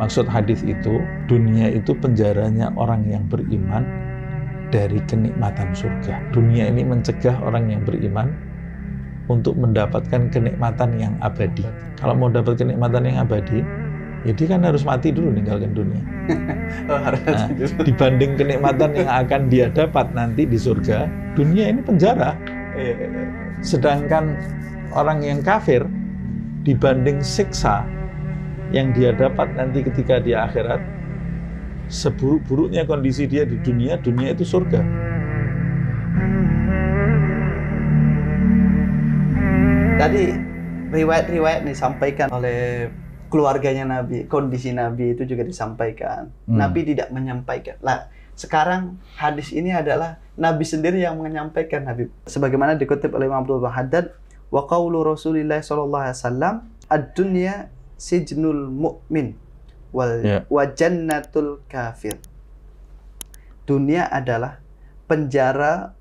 Maksud hadis itu, dunia itu penjaranya orang yang beriman dari kenikmatan surga. Dunia ini mencegah orang yang beriman untuk mendapatkan kenikmatan yang abadi. Kalau mau dapat kenikmatan yang abadi, jadi ya kan harus mati dulu ninggalkan dunia. Oh, nah, dibanding kenikmatan yang akan dia dapat nanti di surga, dunia ini penjara. Iya, iya, iya. Sedangkan orang yang kafir dibanding siksa yang dia dapat nanti ketika di akhirat seburuk-buruknya kondisi dia di dunia dunia itu surga tadi riwayat-riwayat disampaikan oleh keluarganya Nabi kondisi Nabi itu juga disampaikan hmm. Nabi tidak menyampaikan lah sekarang hadis ini adalah Nabi sendiri yang menyampaikan nabi. Sebagaimana dikutip oleh Imam Abdul Haddad, wa qawlu Rasulillah sallallahu alaihi wasallam, ad-dunya sijnul mu'min wal yeah. wa jannatul kafir. Dunia adalah penjara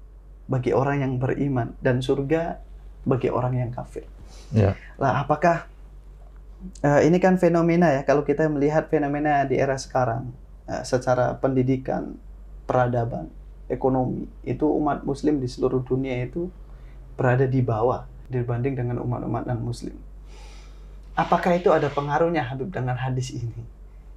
bagi orang yang beriman dan surga bagi orang yang kafir. Yeah. Lah apakah uh, ini kan fenomena ya kalau kita melihat fenomena di era sekarang uh, secara pendidikan, peradaban, ekonomi itu umat muslim di seluruh dunia itu berada di bawah dibanding dengan umat-umat non muslim apakah itu ada pengaruhnya Habib dengan hadis ini?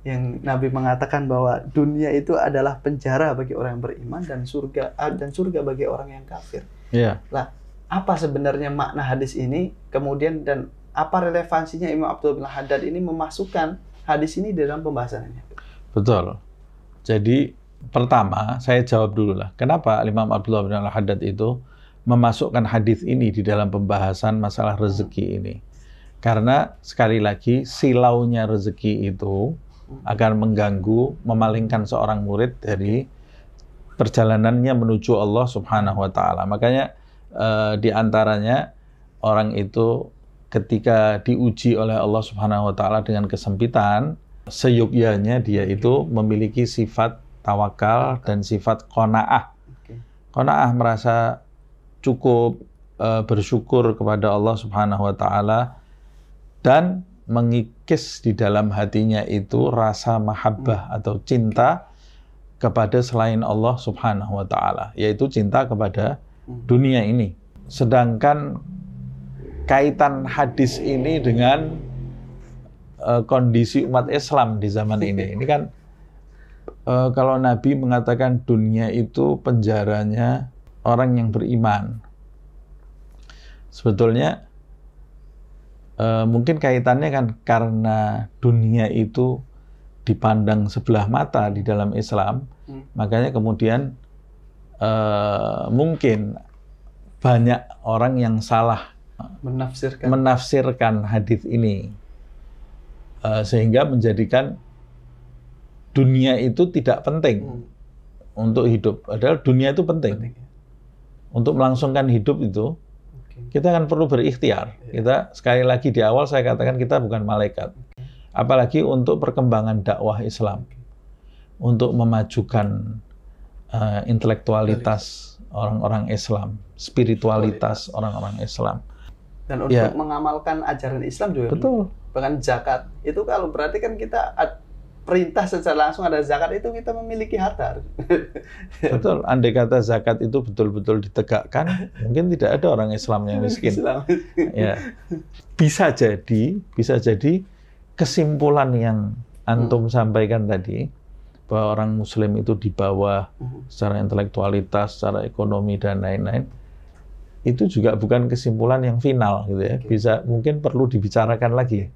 Yang Nabi mengatakan bahwa dunia itu adalah penjara bagi orang yang beriman dan surga eh, dan surga bagi orang yang kafir. Iya. Lah, apa sebenarnya makna hadis ini? Kemudian dan apa relevansinya Imam Abdul bin Haddad ini memasukkan hadis ini dalam pembahasannya? Betul. Jadi pertama saya jawab dulu lah. Kenapa Imam Abdul bin Al-Haddad itu memasukkan hadis ini di dalam pembahasan masalah rezeki ini? Karena sekali lagi silaunya rezeki itu akan mengganggu, memalingkan seorang murid dari perjalanannya menuju Allah Subhanahu wa taala. Makanya e, di antaranya orang itu ketika diuji oleh Allah Subhanahu wa taala dengan kesempitan, seyogyanya dia itu memiliki sifat tawakal dan sifat qanaah. Qanaah merasa cukup e, bersyukur kepada Allah Subhanahu wa taala dan mengikis di dalam hatinya itu rasa mahabbah hmm. atau cinta kepada selain Allah Subhanahu wa taala, yaitu cinta kepada hmm. dunia ini. Sedangkan kaitan hadis ini dengan uh, kondisi umat Islam di zaman ini. Ini kan uh, kalau Nabi mengatakan dunia itu penjaranya orang yang beriman. Sebetulnya e, mungkin kaitannya kan karena dunia itu dipandang sebelah mata di dalam Islam, hmm. makanya kemudian e, mungkin banyak orang yang salah menafsirkan, menafsirkan hadis ini e, sehingga menjadikan dunia itu tidak penting hmm. untuk hidup. Padahal dunia itu penting. penting. Ya. Untuk melangsungkan hidup itu kita akan perlu berikhtiar. Iya. Kita sekali lagi di awal saya katakan kita bukan malaikat. Apalagi untuk perkembangan dakwah Islam. Untuk memajukan uh, intelektualitas orang-orang Islam, spiritualitas orang-orang Islam. Dan ya. untuk ya. mengamalkan ajaran Islam juga. Betul. Bahkan zakat itu kalau berarti kan kita perintah secara langsung ada zakat itu kita memiliki harta. Betul. Andai kata zakat itu betul-betul ditegakkan, mungkin tidak ada orang Islam yang miskin. Islam. Ya. Bisa jadi, bisa jadi kesimpulan yang antum hmm. sampaikan tadi bahwa orang Muslim itu di bawah hmm. secara intelektualitas, secara ekonomi dan lain-lain itu juga bukan kesimpulan yang final gitu ya. Bisa mungkin perlu dibicarakan lagi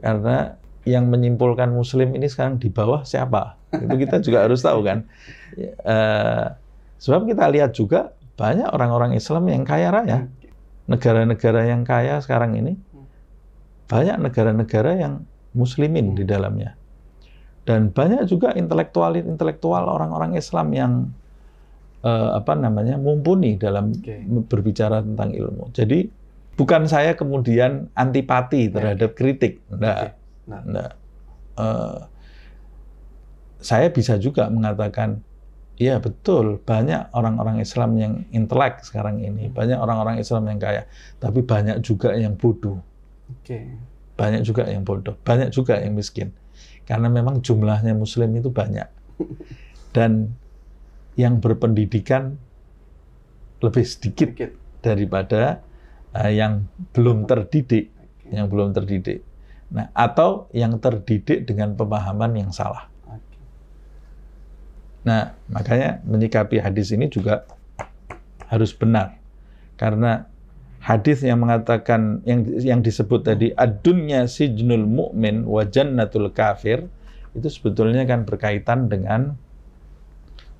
karena yang menyimpulkan Muslim ini sekarang di bawah siapa? Itu kita juga harus tahu kan. Uh, sebab kita lihat juga banyak orang-orang Islam yang kaya raya, negara-negara yang kaya sekarang ini banyak negara-negara yang Muslimin di dalamnya, dan banyak juga intelektual-intelektual orang-orang Islam yang uh, apa namanya mumpuni dalam berbicara tentang ilmu. Jadi bukan saya kemudian antipati terhadap kritik, Nah, Okay Nah, nah uh, saya bisa juga mengatakan, ya betul banyak orang-orang Islam yang intelek sekarang ini, hmm. banyak orang-orang Islam yang kaya, tapi banyak juga yang bodoh. Okay. Banyak juga yang bodoh, banyak juga yang miskin. Karena memang jumlahnya Muslim itu banyak. Dan yang berpendidikan lebih sedikit daripada uh, yang belum terdidik, yang belum terdidik. Nah, atau yang terdidik dengan pemahaman yang salah. Nah, makanya menyikapi hadis ini juga harus benar. Karena hadis yang mengatakan yang yang disebut tadi adunya sijnul mukmin wa jannatul kafir itu sebetulnya kan berkaitan dengan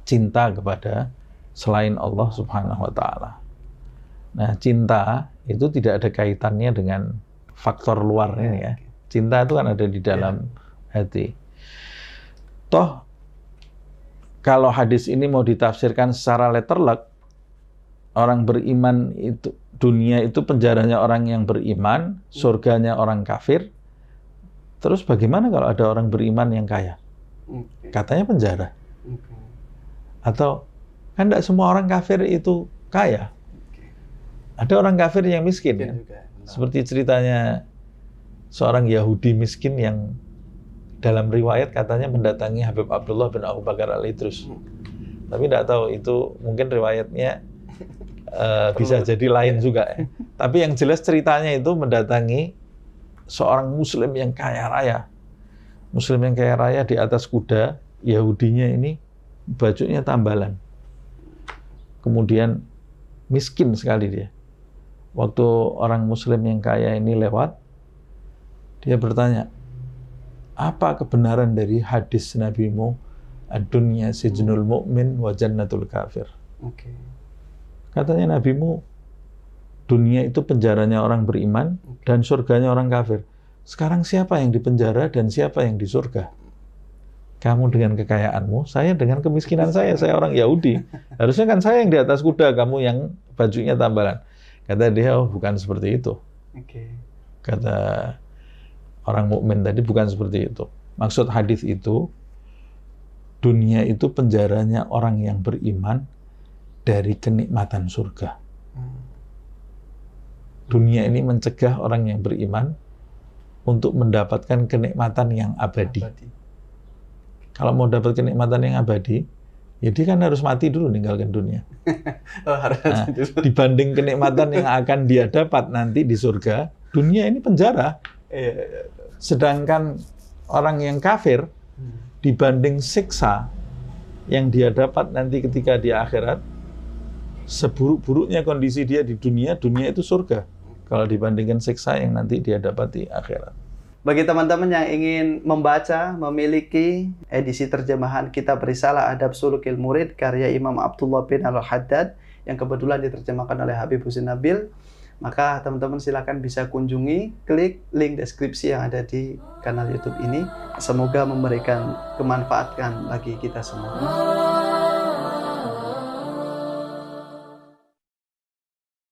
cinta kepada selain Allah Subhanahu wa taala. Nah, cinta itu tidak ada kaitannya dengan faktor luar ini ya. Cinta itu kan ada di iya. dalam yeah. hati. Toh kalau hadis ini mau ditafsirkan secara letterlek, orang beriman itu dunia itu penjaranya orang yang beriman, hmm. surganya orang kafir. Terus bagaimana kalau ada orang beriman yang kaya? Katanya penjara. Atau kan tidak semua orang kafir itu kaya. Ada orang kafir yang miskin kan? Seperti ceritanya seorang Yahudi miskin yang dalam riwayat katanya mendatangi Habib Abdullah bin Abu Bakar al Idrus. Hmm. Tapi tidak tahu itu mungkin riwayatnya uh, bisa jadi lain juga. Ya. Tapi yang jelas ceritanya itu mendatangi seorang Muslim yang kaya raya. Muslim yang kaya raya di atas kuda, Yahudinya ini bajunya tambalan. Kemudian miskin sekali dia. Waktu orang Muslim yang kaya ini lewat, dia bertanya, apa kebenaran dari hadis Nabi ad si sijnul mukmin wa jannatul kafir? Okay. Katanya mu dunia itu penjaranya orang beriman dan surganya orang kafir. Sekarang siapa yang dipenjara dan siapa yang di surga? Kamu dengan kekayaanmu, saya dengan kemiskinan saya. Saya orang Yahudi. Harusnya kan saya yang di atas kuda, kamu yang bajunya tambalan. Kata dia, oh bukan seperti itu. Kata orang mukmin tadi bukan seperti itu. Maksud hadis itu dunia itu penjaranya orang yang beriman dari kenikmatan surga. Dunia ini mencegah orang yang beriman untuk mendapatkan kenikmatan yang abadi. abadi. Kalau mau dapat kenikmatan yang abadi, ya dia kan harus mati dulu ninggalkan dunia. Oh, nah, dibanding kenikmatan yang akan dia dapat nanti di surga, dunia ini penjara. Sedangkan orang yang kafir dibanding siksa yang dia dapat nanti ketika di akhirat, seburuk-buruknya kondisi dia di dunia, dunia itu surga kalau dibandingkan siksa yang nanti dia dapat di akhirat. Bagi teman-teman yang ingin membaca, memiliki edisi terjemahan Kitab Risalah Adab Sulukil Murid karya Imam Abdullah bin Al-Haddad yang kebetulan diterjemahkan oleh Habib Husin Nabil, maka teman-teman silahkan bisa kunjungi, klik link deskripsi yang ada di kanal YouTube ini. Semoga memberikan kemanfaatan bagi kita semua.